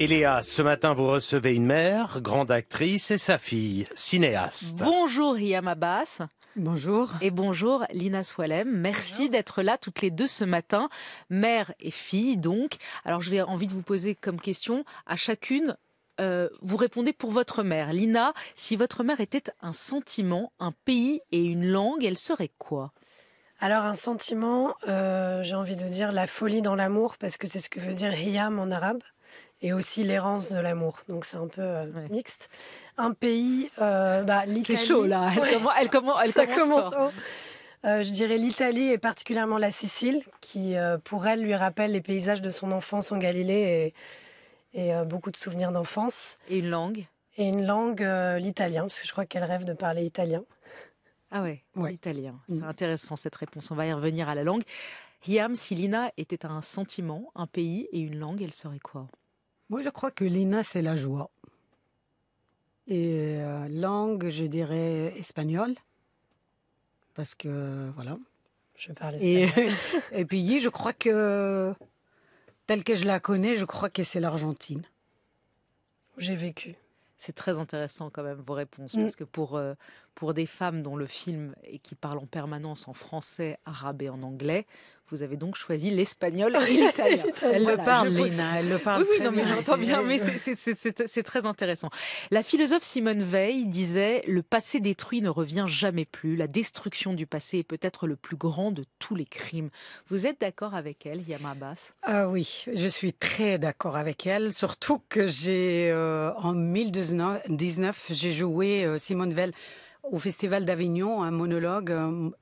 Eléa, ce matin, vous recevez une mère, grande actrice, et sa fille, cinéaste. Bonjour Riam Abbas. Bonjour. Et bonjour Lina Swalem. Merci d'être là toutes les deux ce matin, mère et fille donc. Alors j'ai envie de vous poser comme question à chacune, euh, vous répondez pour votre mère. Lina, si votre mère était un sentiment, un pays et une langue, elle serait quoi alors un sentiment, euh, j'ai envie de dire la folie dans l'amour, parce que c'est ce que veut dire Yam en arabe et aussi l'errance de l'amour. Donc c'est un peu euh, mixte. Un pays, euh, bah, l'Italie. C'est chaud là. Elle, commence, Ça commence. Euh, je dirais l'Italie et particulièrement la Sicile, qui pour elle lui rappelle les paysages de son enfance en Galilée et, beaucoup de souvenirs d'enfance. Et une langue Et une langue, l'italien, parce que je crois qu'elle rêve de parler italien. Ah ouais, l'italien. C'est mm. intéressant cette réponse. On va y revenir à la langue. Hiam, si Lina était un sentiment, un pays et une langue, elle serait quoi moi, je crois que l'INA, c'est la joie. Et euh, langue, je dirais espagnole. Parce que, voilà. Je parle espagnol. Et, puis, je crois que, telle que je la connais, je crois que c'est l'Argentine. J'ai vécu. C'est très intéressant quand même vos réponses, mm. parce que pour, euh, pour des femmes dont le film et qui parlent en permanence en français, arabe et en anglais, vous avez donc choisi l'espagnol et l'italien. elle le parle, Lina. elle parle. Oui, oui non, mais j'entends bien, mais c'est très intéressant. La philosophe Simone Veil disait Le passé détruit ne revient jamais plus. La destruction du passé est peut-être le plus grand de tous les crimes. Vous êtes d'accord avec elle, Yama Bass Ah oui, je suis très d'accord avec elle, surtout que j'ai, euh, en 2019, j'ai joué euh, Simone Veil au Festival d'Avignon, un monologue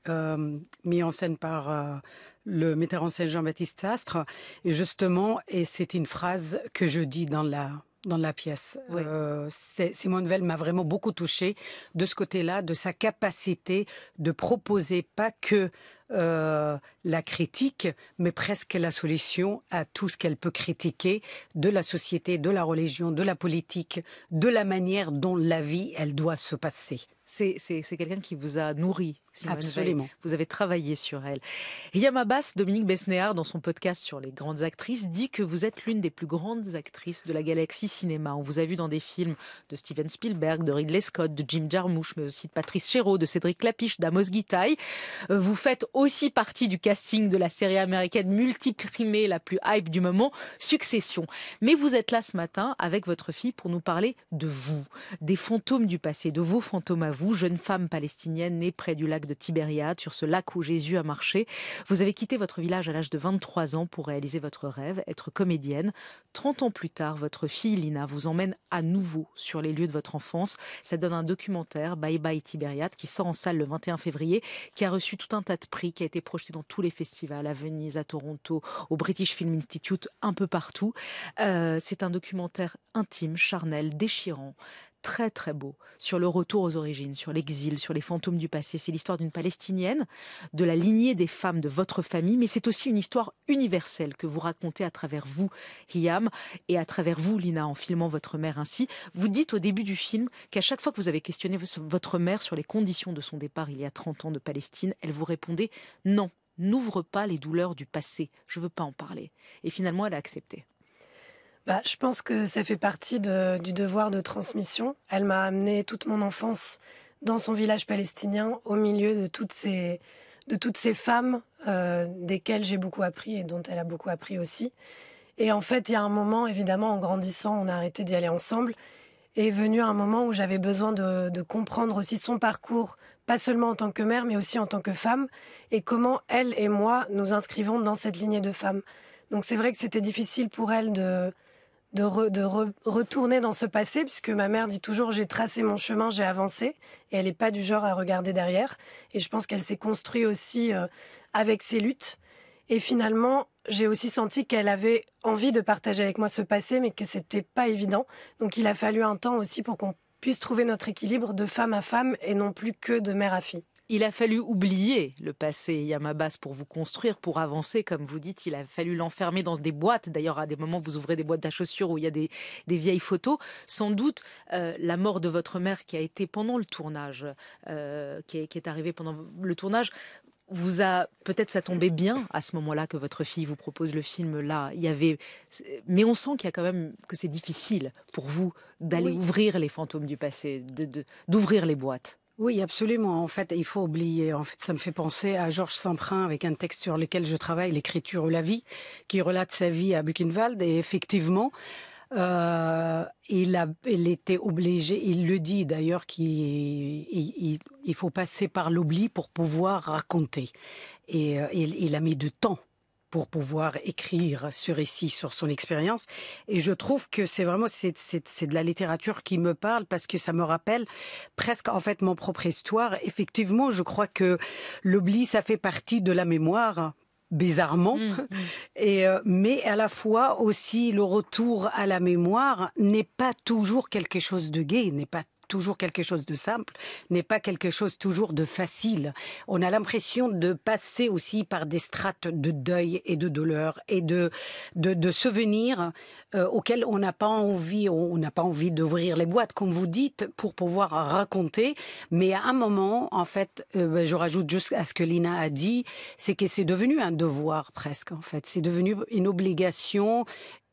euh, mis en scène par le metteur en scène Jean-Baptiste Sastre, justement, et c'est une phrase que je dis dans la dans la pièce. Euh, c'est Simone Veil m'a vraiment beaucoup touchée de ce côté-là, de sa capacité de proposer pas que euh, la critique, mais presque la solution à tout ce qu'elle peut critiquer de la société, de la religion, de la politique, de la manière dont la vie, elle doit se passer. C'est quelqu'un qui vous a nourri, Absolument. Vous avez travaillé sur elle. Yama Bass, Dominique Besnéard, dans son podcast sur les grandes actrices, dit que vous êtes l'une des plus grandes actrices de la galaxie cinéma. On vous a vu dans des films de Steven Spielberg, de Ridley Scott, de Jim Jarmusch, mais aussi de Patrice Chéreau, de Cédric Lapiche, d'Amos Guitai. Euh, vous faites aussi partie du casting de la série américaine multiprimée la plus hype du moment, Succession. Mais vous êtes là ce matin avec votre fille pour nous parler de vous, des fantômes du passé, de vos fantômes à vous, jeune femme palestinienne née près du lac de Tibériade, sur ce lac où Jésus a marché. Vous avez quitté votre village à l'âge de 23 ans pour réaliser votre rêve, être comédienne. 30 ans plus tard, votre fille Lina vous emmène à nouveau sur les lieux de votre enfance. Ça donne un documentaire, Bye Bye Tibériade, qui sort en salle le 21 février, qui a reçu tout un tas de prix, qui a été projeté dans tous les festivals, à Venise, à Toronto, au British Film Institute, un peu partout. Euh, c'est un documentaire intime, charnel, déchirant, très très beau sur le retour aux origines, sur l'exil, sur les fantômes du passé. C'est l'histoire d'une Palestinienne, de la lignée des femmes de votre famille, mais c'est aussi une histoire universelle que vous racontez à travers vous, Hiam, et à travers vous, Lina, en filmant votre mère ainsi. Vous dites au début du film qu'à chaque fois que vous avez questionné votre mère sur les conditions de son départ il y a 30 ans de Palestine, elle vous répondait non, n'ouvre pas les douleurs du passé, je ne veux pas en parler. Et finalement, elle a accepté. Bah, je pense que ça fait partie du devoir de transmission. Elle m'a amené toute mon enfance dans son village palestinien, au milieu de toutes ces, de toutes ces femmes euh, desquelles j'ai beaucoup appris et dont elle a beaucoup appris aussi. Et en fait, il y a un moment, évidemment, en grandissant, on a arrêté d'y aller ensemble. Et est venu un moment où j'avais besoin de, de comprendre aussi son parcours pas seulement en tant que mère, mais aussi en tant que femme, et comment elle et moi nous inscrivons dans cette lignée de femmes. Donc c'est vrai que c'était difficile pour elle de, de, retourner dans ce passé, puisque ma mère dit toujours j'ai tracé mon chemin, j'ai avancé, et elle n'est pas du genre à regarder derrière. Et je pense qu'elle s'est construite aussi euh, avec ses luttes. Et finalement, j'ai aussi senti qu'elle avait envie de partager avec moi ce passé, mais que c'était pas évident. Donc il a fallu un temps aussi pour qu'on puisse trouver notre équilibre de femme à femme et non plus que de mère à fille. Il a fallu oublier le passé Yamabas pour vous construire, pour avancer, comme vous dites. Il a fallu l'enfermer dans des boîtes. D'ailleurs, à des moments, vous ouvrez des boîtes à chaussures où il y a des, vieilles photos. Sans doute, euh, la mort de votre mère qui a été pendant le tournage, euh, qui, est, arrivée pendant le tournage, vous a peut-être ça tombait bien à ce moment-là que votre fille vous propose le film là. Il y avait, mais on sent qu'il y a quand même que c'est difficile pour vous d'aller ouvrir les fantômes du passé, d'ouvrir de, les boîtes. Oui, absolument. En fait, il faut oublier. En fait, ça me fait penser à Georges Saint-Prin avec un texte sur lequel je travaille, l'écriture ou la vie, qui relate sa vie à Buchenwald. Et effectivement, euh, il, a, était obligé, il le dit d'ailleurs, qu'il il, faut passer par l'oubli pour pouvoir raconter. Et euh, il, a mis du temps pour pouvoir écrire ce récit sur son expérience. Et je trouve que c'est vraiment, c'est de la littérature qui me parle parce que ça me rappelle presque, en fait, mon propre histoire. Effectivement, je crois que l'oubli, ça fait partie de la mémoire bizarrement, mm. euh, mais à la fois aussi le retour à la mémoire n'est pas toujours quelque chose de gai, n'est pas toujours quelque chose de simple, n'est pas quelque chose toujours de facile. On a l'impression de passer aussi par des strates de deuil et de douleur et de, de, de souvenirs euh, auxquels on n'a pas envie, on n'a pas envie d'ouvrir les boîtes, comme vous dites, pour pouvoir raconter. Mais à un moment, en fait, euh, ben, je rajoute juste à ce que Lina a dit, c'est que c'est devenu un devoir presque, en fait. C'est devenu une obligation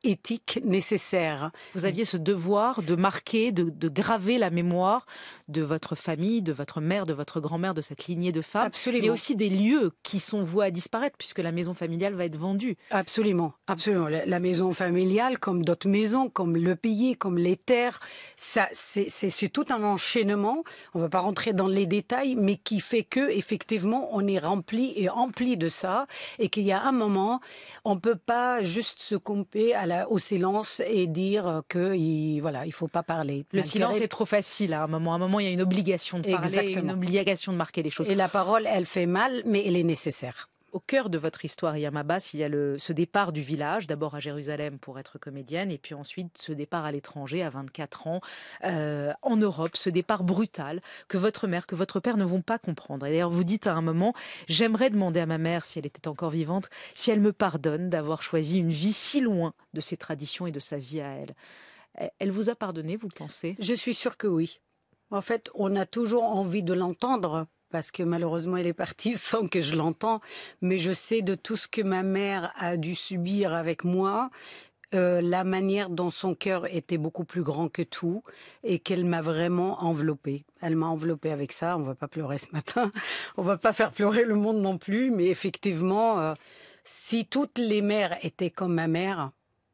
éthique nécessaire. Vous aviez ce devoir de marquer, de, graver la mémoire de votre famille, de votre mère, de votre grand-mère, de cette lignée de femmes, mais aussi des lieux qui sont voués à disparaître puisque la maison familiale va être vendue. Absolument, absolument. La, maison familiale, comme d'autres maisons, comme le pays, comme les terres, ça, c'est, tout un enchaînement. On ne va pas rentrer dans les détails, mais qui fait que effectivement, on est rempli et empli de ça, et qu'il y a un moment, on ne peut pas juste se compter à la euh, au silence et dire euh, que il, voilà, il faut pas parler. Le silence est trop facile hein. à un moment. À un moment, il y a une obligation de parler, une obligation de marquer les choses. Et la parole, elle fait mal, mais elle est nécessaire au cœur de votre histoire, Yamabas, il y a le, ce départ du village, d'abord à Jérusalem pour être comédienne, et puis ensuite ce départ à l'étranger à 24 ans, euh, en Europe, ce départ brutal que votre mère, que votre père ne vont pas comprendre. Et d'ailleurs, vous dites à un moment, j'aimerais demander à ma mère, si elle était encore vivante, si elle me pardonne d'avoir choisi une vie si loin de ses traditions et de sa vie à elle. Elle vous a pardonné, vous pensez Je suis sûre que oui. En fait, on a toujours envie de l'entendre parce que malheureusement elle est partie sans que je l'entende, mais je sais de tout ce que ma mère a dû subir avec moi, euh, la manière dont son cœur était beaucoup plus grand que tout et qu'elle m'a vraiment enveloppée. Elle m'a enveloppée avec ça. On va pas pleurer ce matin. On va pas faire pleurer le monde non plus. Mais effectivement, euh, si toutes les mères étaient comme ma mère,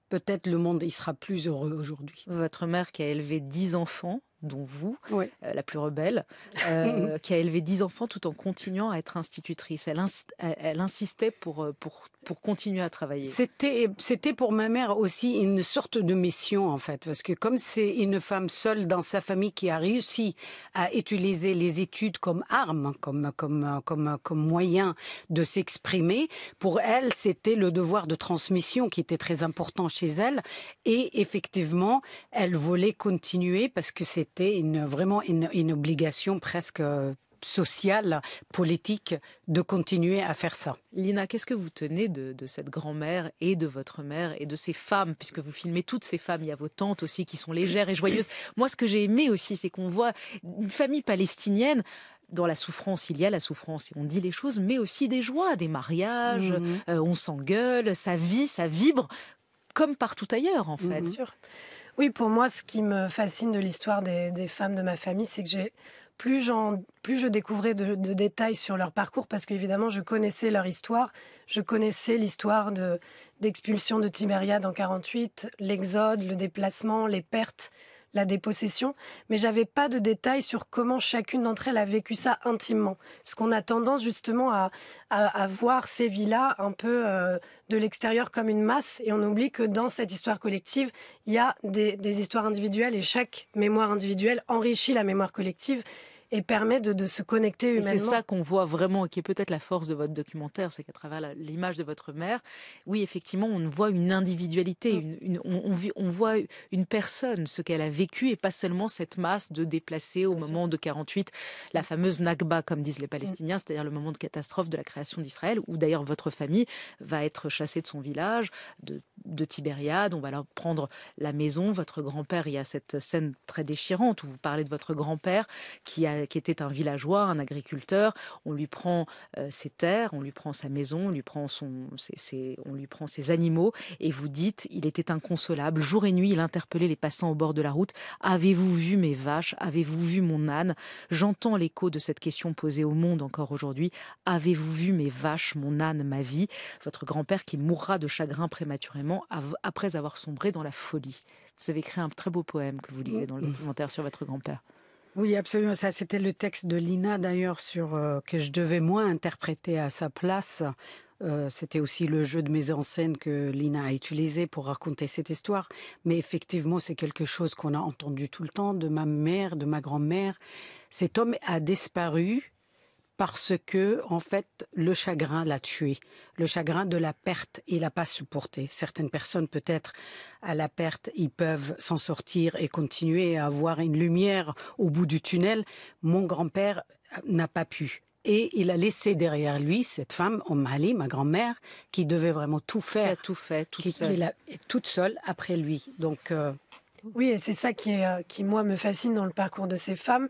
peut-être le monde y sera plus heureux aujourd'hui. Votre mère qui a élevé dix enfants, dont vous, euh, la plus rebelle, euh, qui a élevé dix enfants tout en continuant à être institutrice. Elle, elle insistait pour, euh, pour, pour continuer à travailler. C'était, c'était pour ma mère aussi une sorte de mission, en fait, parce que comme c'est une femme seule dans sa famille qui a réussi à utiliser les études comme arme, comme, comme, comme, comme moyen de s'exprimer, pour elle, c'était le devoir de transmission qui était très important chez elle. Et effectivement, elle voulait continuer parce que c'est c'était une, vraiment une, obligation presque euh, sociale, politique, de continuer à faire ça. Lina, qu'est-ce que vous tenez de, cette grand-mère et de votre mère et de ces femmes, puisque vous filmez toutes ces femmes, il y a vos tantes aussi qui sont légères et joyeuses. Moi, ce que j'ai aimé aussi, c'est qu'on voit une famille palestinienne dans la souffrance, il y a la souffrance et on dit les choses, mais aussi des joies, des mariages, mhm. euh, on s'engueule, ça vit, ça vibre, comme partout ailleurs en mhm. fait. Sûr. Oui, pour moi, ce qui me fascine de l'histoire des, femmes de ma famille, c'est que j'ai plus, plus je découvrais de, détails sur leur parcours, parce qu'évidemment, je connaissais leur histoire. Je connaissais l'histoire d'expulsion de, d'expulsion de en 48, l'exode, le déplacement, les pertes, la dépossession, mais j'avais pas de détails sur comment chacune d'entre elles a vécu ça intimement. Parce qu'on a tendance justement à, voir ces villas un peu euh, de l'extérieur comme une masse, et on oublie que dans cette histoire collective, il y a des histoires individuelles, et chaque mémoire individuelle enrichit la mémoire collective et permet de, se connecter humainement. C'est ça qu'on voit vraiment et qui est peut-être la force de votre documentaire, c'est qu'à travers l'image de votre mère, oui, effectivement, on voit une individualité, mm. une, on, voit une personne, ce qu'elle a vécu et pas seulement cette masse de déplacés au moment de 48, la mm. fameuse Nakba, comme disent les Palestiniens, mm. c'est-à-dire le moment de catastrophe de la création d'Israël, où d'ailleurs votre famille va être chassée de son village, de, de Tibériade, on va leur prendre la maison, votre grand-père, il y a cette scène très déchirante où vous parlez de votre grand-père qui a qui était un villageois, un agriculteur. On lui prend euh, ses terres, on lui prend sa maison, on lui prend son, ses, on lui prend ses animaux. Et vous dites, il était inconsolable. Jour et nuit, il interpellait les passants au bord de la route. Avez-vous vu mes vaches Avez-vous vu mon âne J'entends l'écho de cette question posée au monde encore aujourd'hui. Avez-vous vu mes vaches, mon âne, ma vie Votre grand-père qui mourra de chagrin prématurément après avoir sombré dans la folie. Vous avez écrit un très beau poème que vous lisez dans le mm. documentaire sur votre grand-père. Oui, absolument. Ça, c'était le texte de Lina d'ailleurs sur euh, que je devais moins interpréter à sa place. Euh, c'était aussi le jeu de mes en scène que Lina a utilisé pour raconter cette histoire. Mais effectivement, c'est quelque chose qu'on a entendu tout le temps de ma mère, de ma grand-mère. Cet homme a disparu parce que en fait le chagrin l'a tué, le chagrin de la perte, il n'a pas supporté. Certaines personnes peut-être à la perte, ils peuvent s'en sortir et continuer à avoir une lumière au bout du tunnel. Mon grand-père euh, n'a pas pu. Et il a laissé derrière lui cette femme, Omali, ma grand-mère, qui devait vraiment tout faire. Qui a tout fait, toute qui, seule. Qui toute seule après lui. Donc euh, Oui, et c'est ça qui, euh, qui, moi, me fascine dans le parcours de ces femmes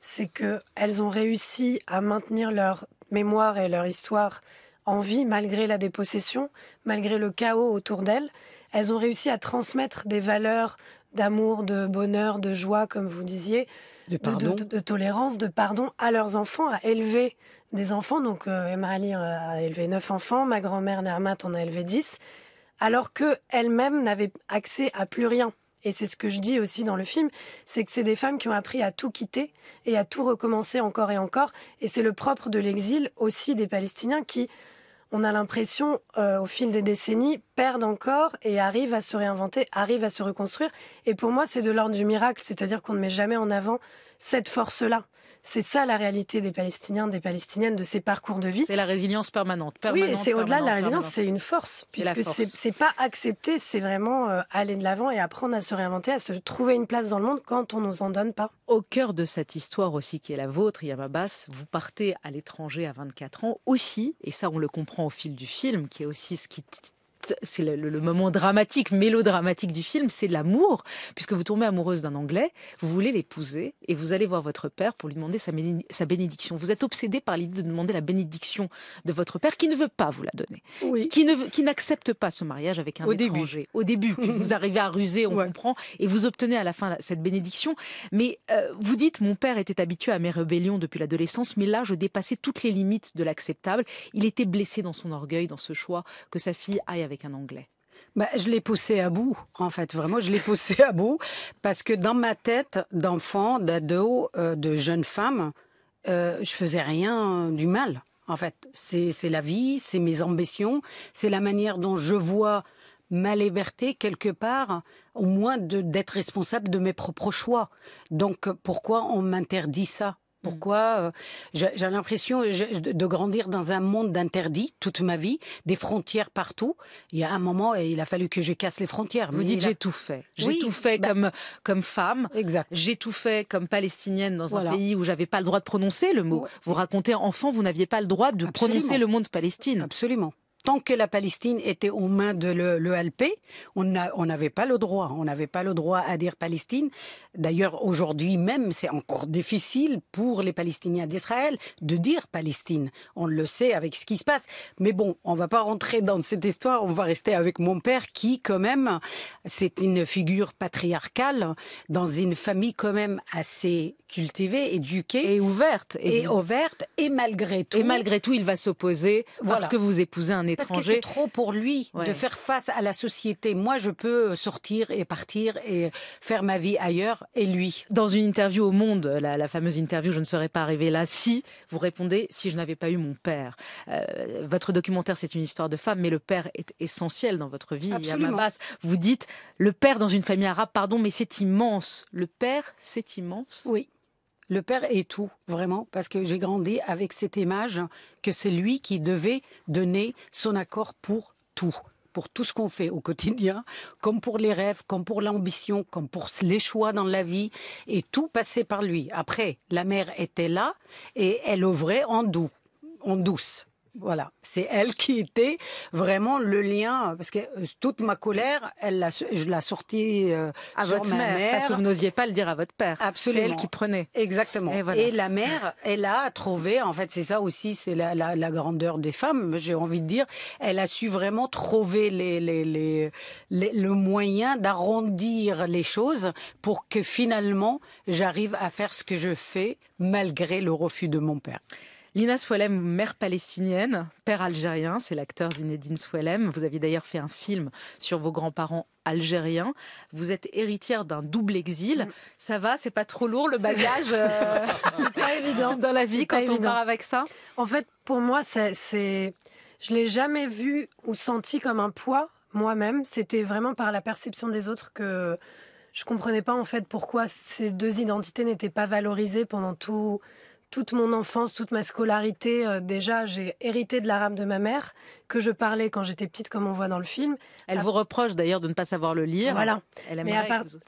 c'est qu'elles ont réussi à maintenir leur mémoire et leur histoire en vie malgré la dépossession, malgré le chaos autour d'elles. Elles ont réussi à transmettre des valeurs d'amour, de bonheur, de joie, comme vous disiez, de, tolérance, de pardon à leurs enfants, à élever des enfants. Donc euh, Emma Ali euh, a élevé neuf enfants, ma grand-mère Nermat en a élevé dix, alors que elle-même n'avait accès à plus rien. Et c'est ce que je dis aussi dans le film, c'est que c'est des femmes qui ont appris à tout quitter et à tout recommencer encore et encore. Et c'est le propre de l'exil aussi des Palestiniens qui, on a l'impression, euh, au fil des décennies, perdent encore et arrivent à se réinventer, arrivent à se reconstruire. Et pour moi, c'est de l'ordre du miracle, c'est-à-dire qu'on ne met jamais en avant cette force-là. C'est ça la réalité des Palestiniens, des Palestiniennes, de ces parcours de vie. C'est la résilience permanente. oui, c'est au-delà de la résilience, c'est une force, puisque c'est pas accepter, c'est vraiment euh, aller de l'avant et apprendre à se réinventer, à se trouver une place dans le monde quand on nous en donne pas. Au cœur de cette histoire aussi qui est la vôtre, Yamabas, vous partez à l'étranger à 24 ans aussi, et ça on le comprend au fil du film, qui est aussi ce qui c'est le, moment dramatique, mélodramatique du film, c'est l'amour, puisque vous tombez amoureuse d'un Anglais, vous voulez l'épouser et vous allez voir votre père pour lui demander sa, bénédiction. Vous êtes obsédé par l'idée de demander la bénédiction de votre père qui ne veut pas vous la donner, oui. qui n'accepte pas ce mariage avec un étranger. Au début, puis vous arrivez à ruser, on comprend, et vous obtenez à la fin cette bénédiction. Mais euh, vous dites, mon père était habitué à mes rébellions depuis l'adolescence, mais là, je dépassais toutes les limites de l'acceptable. Il était blessé dans son orgueil, dans ce choix que sa fille aille un Anglais bah, je l'ai poussé à bout, en fait, vraiment, je l'ai poussé à bout, parce que dans ma tête d'enfant, d'ado, euh, de jeune femme, euh, je faisais rien du mal, en fait. C'est la vie, c'est mes ambitions, c'est la manière dont je vois ma liberté quelque part, au moins d'être responsable de mes propres choix. Donc pourquoi on m'interdit ça Mmh. Pourquoi euh, J'ai l'impression de grandir dans un monde d'interdits toute ma vie, des frontières partout. Il y a un moment, il a fallu que je casse les frontières. Vous dites j'ai tout fait. J'ai tout fait bah comme comme femme. Exact. J'ai tout fait comme palestinienne dans un pays où j'avais pas le droit de prononcer le mot. Vous racontez enfant, vous n'aviez pas le droit de prononcer le mot de Palestine. Absolument tant que la Palestine était aux mains de le on n'avait pas le droit. On n'avait pas le droit à dire Palestine. D'ailleurs, aujourd'hui même, c'est encore difficile pour les Palestiniens d'Israël de dire Palestine. On le sait avec ce qui se passe. Mais bon, on va pas rentrer dans cette histoire. On va rester avec mon père qui, quand même, c'est une figure patriarcale dans une famille quand même assez cultivée, éduquée. Et ouverte. Et, ouverte. Et malgré tout. Et malgré tout, il va s'opposer voilà. parce que vous épousez un État parce que c'est trop pour lui de faire face à la société. Moi, je peux sortir et partir et faire ma vie ailleurs et lui. Dans une interview au Monde, la, fameuse interview Je ne serais pas arrivée là si, vous répondez si je n'avais pas eu mon père. Euh, votre documentaire, c'est une histoire de femme, mais le père est essentiel dans votre vie. Absolument. vous dites le père dans une famille arabe, pardon, mais c'est immense. Le père, c'est immense. Oui le père est tout, vraiment, parce que j'ai grandi avec cette image que c'est lui qui devait donner son accord pour tout pour tout ce qu'on fait au quotidien, comme pour les rêves, comme pour l'ambition, comme pour les choix dans la vie, et tout passait par lui. Après, la mère était là et elle œuvrait en doux, en douce. Voilà, c'est elle qui était vraiment le lien, parce que euh, toute ma colère, elle je l'ai sortie euh, à sur votre ma mère, parce que vous n'osiez pas le dire à votre père. Absolument. C'est elle qui prenait. Exactement. Et, la mère, elle a trouvé, en fait, c'est ça aussi, c'est la, grandeur des femmes. J'ai envie de dire, elle a su vraiment trouver le moyen d'arrondir les choses pour que finalement j'arrive à faire ce que je fais malgré le refus de mon père. Lina Swellem, mère palestinienne, père algérien, c'est l'acteur Zinedine Swellem. Vous aviez d'ailleurs fait un film sur vos grands-parents algériens. Vous êtes héritière d'un double exil. Mm. Ça va, c'est pas trop lourd le bagage euh, pas évident dans la vie quand on part avec ça En fait, pour moi, c'est. Je l'ai jamais vu ou senti comme un poids moi-même. C'était vraiment par la perception des autres que je comprenais pas en fait pourquoi ces deux identités n'étaient pas valorisées pendant tout toute mon enfance, toute ma scolarité, euh, déjà, j'ai hérité de l'arabe de ma mère, que je parlais quand j'étais petite, comme on voit dans le film. Elle ah. vous reproche d'ailleurs de ne pas savoir le lire. Voilà.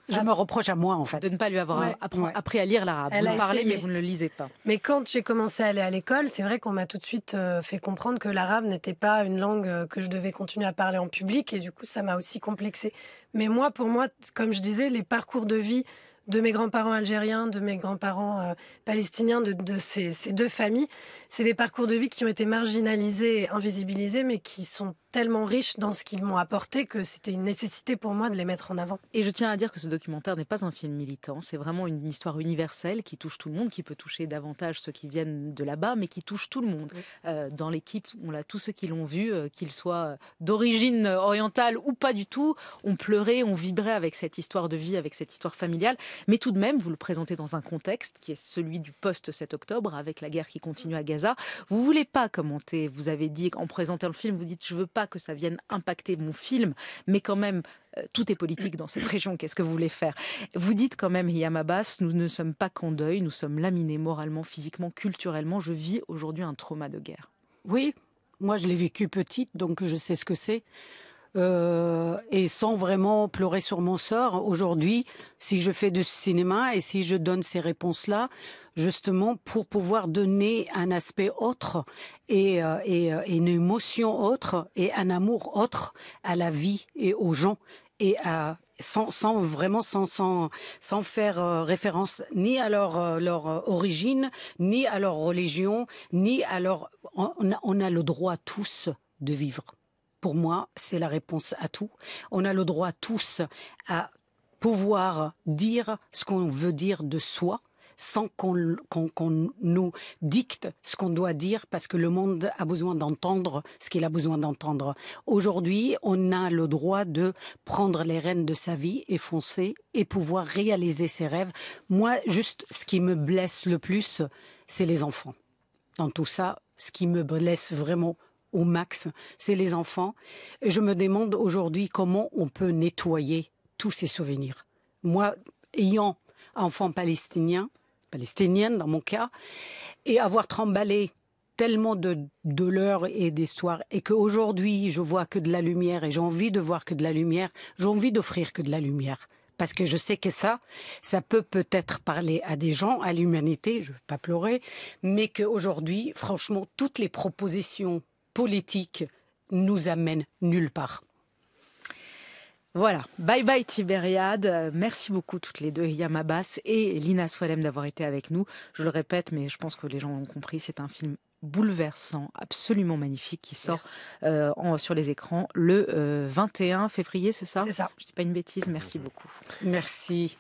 Je me reproche à moi, en fait. De ne pas lui avoir appris, à lire l'arabe. Vous parlez, mais vous ne le lisez pas. Mais quand j'ai commencé à aller à l'école, c'est vrai qu'on m'a tout de suite euh, fait comprendre que l'arabe n'était pas une langue euh, que je devais continuer à parler en public, et du coup, ça m'a aussi complexée. Mais moi, pour moi, comme je disais, les parcours de vie de mes grands-parents algériens, de mes grands-parents euh, palestiniens, de, ces, deux familles. C'est des parcours de vie qui ont été marginalisés, et invisibilisés, mais qui sont tellement riches dans ce qu'ils m'ont apporté que c'était une nécessité pour moi de les mettre en avant. Et je tiens à dire que ce documentaire n'est pas un film militant, c'est vraiment une histoire universelle qui touche tout le monde, qui peut toucher davantage ceux qui viennent de là-bas, mais qui touche tout le monde. Euh, dans l'équipe, on a tous ceux qui l'ont vu, euh, qu'ils soient d'origine orientale ou pas du tout, On pleurait, on vibrait avec cette histoire de vie, avec cette histoire familiale. Mais tout de même, vous le présentez dans un contexte qui est celui du post-7 octobre, avec la guerre qui continue à Gaza. Vous voulez pas commenter, vous avez dit en présentant le film, vous dites je veux pas que ça vienne impacter mon film, mais quand même, euh, tout est politique dans cette région, qu'est-ce que vous voulez faire Vous dites quand même, Yamabas, nous ne sommes pas qu'en deuil, nous sommes laminés moralement, physiquement, culturellement. Je vis aujourd'hui un trauma de guerre. Oui, moi je l'ai vécu petite, donc je sais ce que c'est. Euh, et sans vraiment pleurer sur mon sort. Aujourd'hui, si je fais du cinéma et si je donne ces réponses-là, justement pour pouvoir donner un aspect autre et, euh, euh, une émotion autre et un amour autre à la vie et aux gens et à sans, vraiment sans, sans, sans faire référence ni à leur, origine, ni à leur religion, ni à leur... on a le droit tous de vivre pour moi, c'est la réponse à tout. On a le droit tous à pouvoir dire ce qu'on veut dire de soi sans qu'on nous dicte ce qu'on doit dire parce que le monde a besoin d'entendre ce qu'il a besoin d'entendre. Aujourd'hui, on a le droit de prendre les rênes de sa vie et foncer et pouvoir réaliser ses rêves. Moi, juste ce qui me blesse le plus, c'est les enfants. Dans tout ça, ce qui me blesse vraiment au max, c'est les enfants. Et je me demande aujourd'hui comment on peut nettoyer tous ces souvenirs. Moi, ayant enfant palestinien, palestinienne dans mon cas, et avoir tremballé tellement de douleurs et d'histoires, et qu'aujourd'hui je vois que de la lumière, et j'ai envie de voir que de la lumière, j'ai envie d'offrir que de la lumière parce que je sais que ça, ça peut peut-être parler à des gens, à l'humanité, je ne veux pas pleurer, mais qu'aujourd'hui, franchement, toutes les propositions politique nous amène nulle part. Voilà, bye bye Tibériade. Merci beaucoup toutes les deux, Yamabas et Lina Swalem d'avoir été avec nous. Je le répète, mais je pense que les gens l'ont compris, c'est un film bouleversant, absolument magnifique, qui sort euh, sur les écrans le 21 euh, février, c'est ça C'est ça. Je dis pas une bêtise, merci beaucoup. Merci.